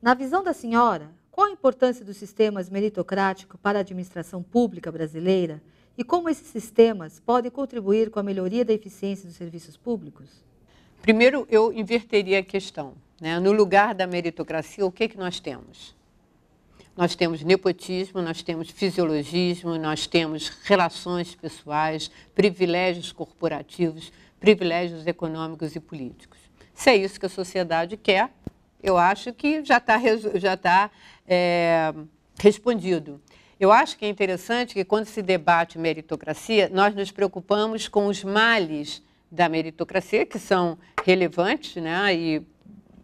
Na visão da senhora, qual a importância dos sistemas meritocráticos para a administração pública brasileira e como esses sistemas podem contribuir com a melhoria da eficiência dos serviços públicos? Primeiro, eu inverteria a questão. Né? No lugar da meritocracia, o que, é que nós temos? Nós temos nepotismo, nós temos fisiologismo, nós temos relações pessoais, privilégios corporativos, privilégios econômicos e políticos. Se é isso que a sociedade quer, eu acho que já está já tá, é, respondido. Eu acho que é interessante que quando se debate meritocracia, nós nos preocupamos com os males da meritocracia, que são relevantes, né? e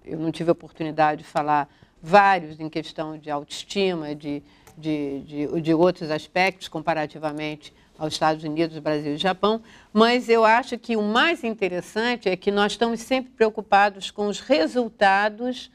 eu não tive a oportunidade de falar vários em questão de autoestima, de, de, de, de outros aspectos comparativamente aos Estados Unidos, Brasil e Japão, mas eu acho que o mais interessante é que nós estamos sempre preocupados com os resultados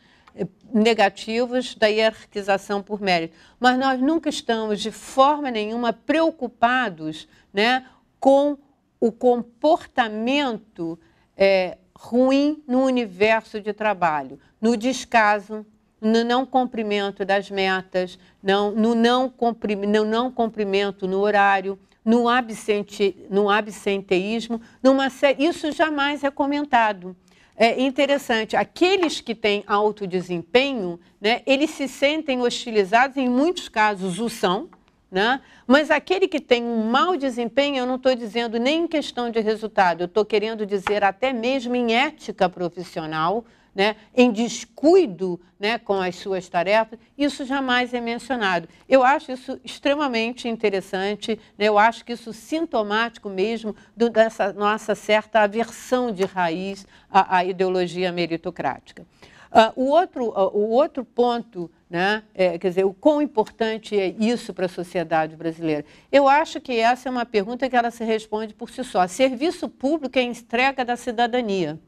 negativos da hierarquização por mérito. Mas nós nunca estamos, de forma nenhuma, preocupados né, com o comportamento é, ruim no universo de trabalho, no descaso, no não cumprimento das metas, não, no, não cumprimento, no não cumprimento no horário, no, absente, no absenteísmo, numa série, isso jamais é comentado é interessante, aqueles que têm alto desempenho, né, eles se sentem hostilizados, em muitos casos o são, né? mas aquele que tem um mau desempenho, eu não estou dizendo nem em questão de resultado, eu estou querendo dizer até mesmo em ética profissional, né, em descuido né, com as suas tarefas, isso jamais é mencionado. Eu acho isso extremamente interessante, né, eu acho que isso sintomático mesmo do, dessa nossa certa aversão de raiz à, à ideologia meritocrática. Uh, o, outro, uh, o outro ponto, né, é, quer dizer, o quão importante é isso para a sociedade brasileira? Eu acho que essa é uma pergunta que ela se responde por si só. Serviço público é entrega da cidadania.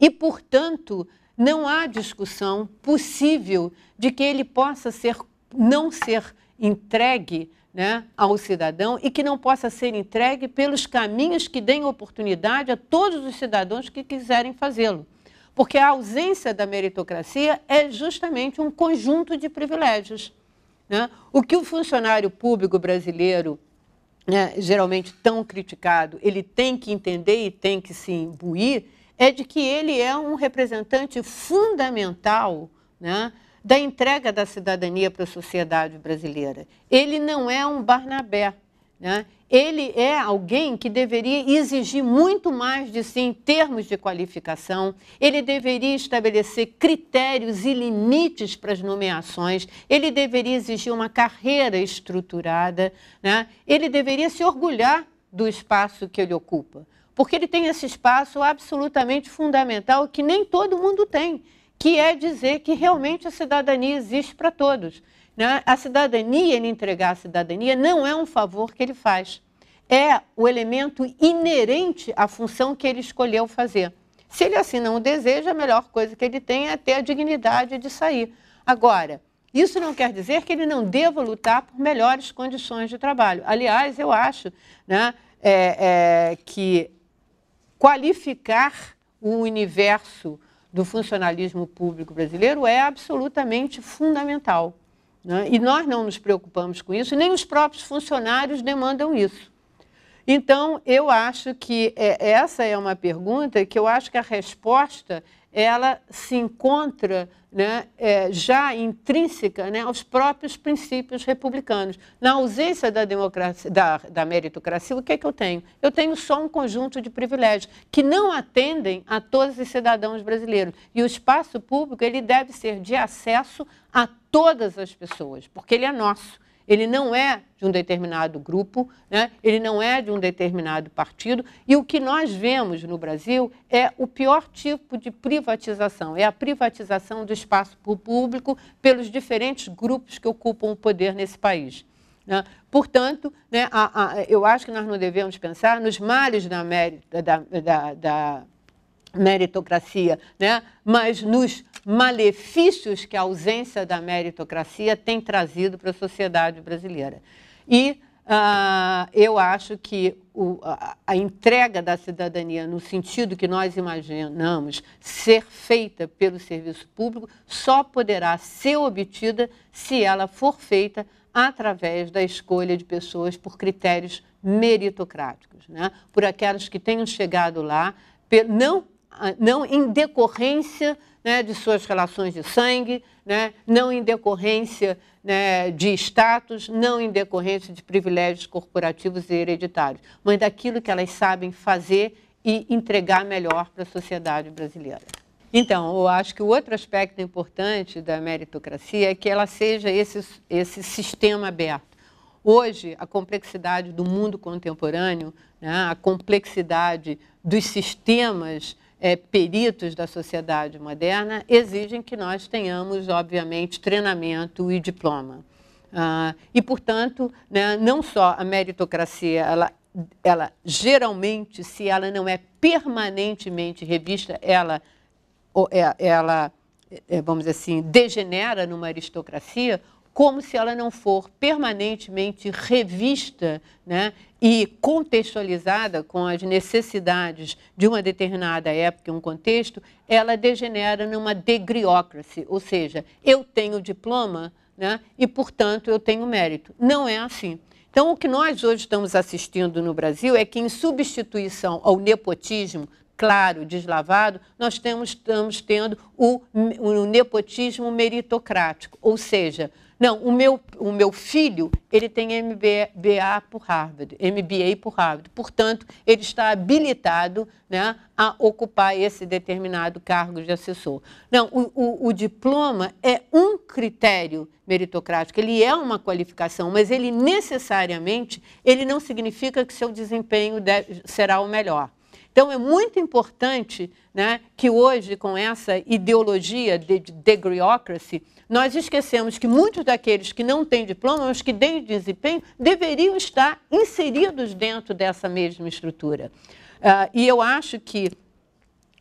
E, portanto, não há discussão possível de que ele possa ser, não ser entregue né, ao cidadão e que não possa ser entregue pelos caminhos que deem oportunidade a todos os cidadãos que quiserem fazê-lo. Porque a ausência da meritocracia é justamente um conjunto de privilégios. Né? O que o funcionário público brasileiro, né, geralmente tão criticado, ele tem que entender e tem que se imbuir é de que ele é um representante fundamental né, da entrega da cidadania para a sociedade brasileira. Ele não é um Barnabé. Né? Ele é alguém que deveria exigir muito mais de si em termos de qualificação, ele deveria estabelecer critérios e limites para as nomeações, ele deveria exigir uma carreira estruturada, né? ele deveria se orgulhar do espaço que ele ocupa porque ele tem esse espaço absolutamente fundamental que nem todo mundo tem, que é dizer que realmente a cidadania existe para todos. Né? A cidadania, ele entregar a cidadania, não é um favor que ele faz. É o elemento inerente à função que ele escolheu fazer. Se ele assim não o deseja, a melhor coisa que ele tem é ter a dignidade de sair. Agora, isso não quer dizer que ele não deva lutar por melhores condições de trabalho. Aliás, eu acho né, é, é, que qualificar o universo do funcionalismo público brasileiro é absolutamente fundamental. Né? E nós não nos preocupamos com isso, nem os próprios funcionários demandam isso. Então, eu acho que é, essa é uma pergunta que eu acho que a resposta ela se encontra né, é, já intrínseca né, aos próprios princípios republicanos. Na ausência da, democracia, da, da meritocracia, o que, é que eu tenho? Eu tenho só um conjunto de privilégios que não atendem a todos os cidadãos brasileiros. E o espaço público ele deve ser de acesso a todas as pessoas, porque ele é nosso. Ele não é de um determinado grupo, né? ele não é de um determinado partido. E o que nós vemos no Brasil é o pior tipo de privatização é a privatização do espaço público pelos diferentes grupos que ocupam o poder nesse país. Né? Portanto, né, a, a, eu acho que nós não devemos pensar nos males da, da, da, da meritocracia, né? mas nos malefícios que a ausência da meritocracia tem trazido para a sociedade brasileira. E uh, eu acho que o, a, a, entrega da cidadania, no sentido que nós imaginamos ser feita pelo serviço público, só poderá ser obtida se ela for feita através da escolha de pessoas por critérios meritocráticos, né? por aquelas que tenham chegado lá, não ah, não em decorrência né, de suas relações de sangue, né, não em decorrência né, de status, não em decorrência de privilégios corporativos e hereditários, mas daquilo que elas sabem fazer e entregar melhor para a sociedade brasileira. Então, eu acho que o outro aspecto importante da meritocracia é que ela seja esse, esse sistema aberto. Hoje, a complexidade do mundo contemporâneo, né, a complexidade dos sistemas é, peritos da sociedade moderna exigem que nós tenhamos, obviamente, treinamento e diploma. Ah, e, portanto, né, não só a meritocracia, ela, ela geralmente, se ela não é permanentemente revista, ela, é, ela é, vamos dizer assim, degenera numa aristocracia, como se ela não for permanentemente revista né, e contextualizada com as necessidades de uma determinada época e um contexto, ela degenera numa degriocracy, ou seja, eu tenho diploma né, e, portanto, eu tenho mérito. Não é assim. Então, o que nós hoje estamos assistindo no Brasil é que, em substituição ao nepotismo, claro, deslavado, nós temos, estamos tendo o, o nepotismo meritocrático, ou seja, não, o meu, o meu filho, ele tem MBA por Harvard, MBA por Harvard. Portanto, ele está habilitado né, a ocupar esse determinado cargo de assessor. Não, o, o, o diploma é um critério meritocrático, ele é uma qualificação, mas ele necessariamente, ele não significa que seu desempenho deve, será o melhor. Então é muito importante né, que hoje, com essa ideologia de degreocracy, nós esquecemos que muitos daqueles que não têm diploma, os que têm desempenho, deveriam estar inseridos dentro dessa mesma estrutura. Uh, e eu acho que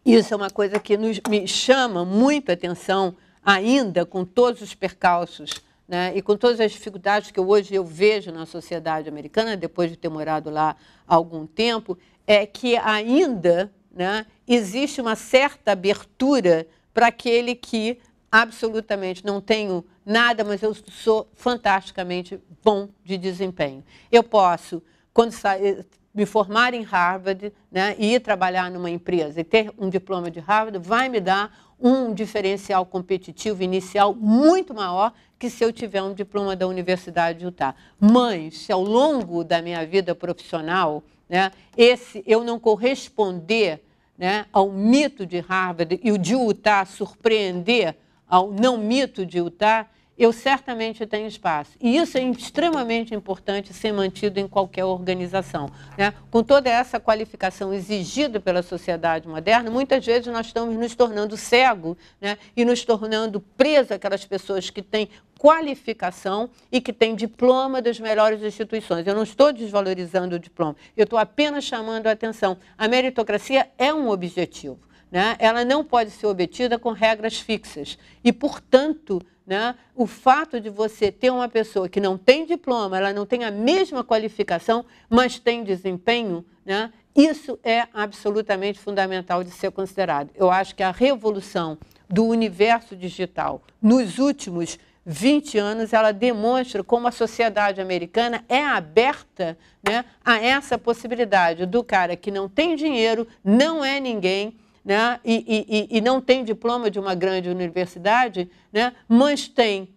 isso é uma coisa que nos, me chama muito a atenção ainda com todos os percalços né, e com todas as dificuldades que hoje eu vejo na sociedade americana, depois de ter morado lá há algum tempo, é que ainda né, existe uma certa abertura para aquele que absolutamente não tenho nada, mas eu sou fantasticamente bom de desempenho. Eu posso, quando eh, me formar em Harvard né, e ir trabalhar numa empresa e ter um diploma de Harvard, vai me dar um diferencial competitivo inicial muito maior que se eu tiver um diploma da Universidade de Utah. Mas, se ao longo da minha vida profissional né, esse eu não corresponder né, ao mito de Harvard e o de Utah surpreender ao não mito de Utah, eu certamente tenho espaço. E isso é extremamente importante ser mantido em qualquer organização. Né? Com toda essa qualificação exigida pela sociedade moderna, muitas vezes nós estamos nos tornando cego né? e nos tornando presos aquelas pessoas que têm qualificação e que têm diploma das melhores instituições. Eu não estou desvalorizando o diploma, eu estou apenas chamando a atenção. A meritocracia é um objetivo. Né? Ela não pode ser obtida com regras fixas. E, portanto, né? O fato de você ter uma pessoa que não tem diploma, ela não tem a mesma qualificação, mas tem desempenho, né? isso é absolutamente fundamental de ser considerado. Eu acho que a revolução do universo digital nos últimos 20 anos, ela demonstra como a sociedade americana é aberta né, a essa possibilidade do cara que não tem dinheiro, não é ninguém, né, e, e, e não tem diploma de uma grande universidade, né, mas tem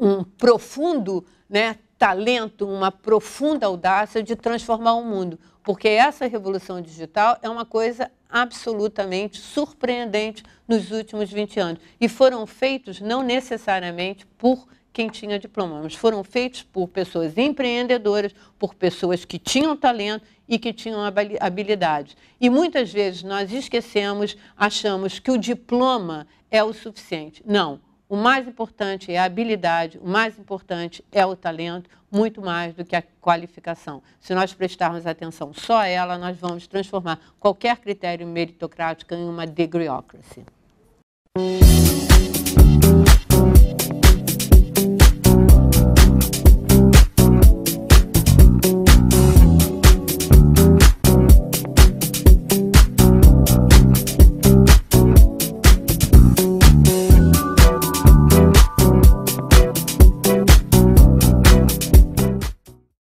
um profundo né, talento, uma profunda audácia de transformar o mundo. Porque essa revolução digital é uma coisa absolutamente surpreendente nos últimos 20 anos. E foram feitos não necessariamente por quem tinha diploma, mas foram feitos por pessoas empreendedoras, por pessoas que tinham talento e que tinham habilidades. E muitas vezes nós esquecemos, achamos que o diploma é o suficiente. Não. O mais importante é a habilidade, o mais importante é o talento, muito mais do que a qualificação. Se nós prestarmos atenção só a ela, nós vamos transformar qualquer critério meritocrático em uma degreocracy.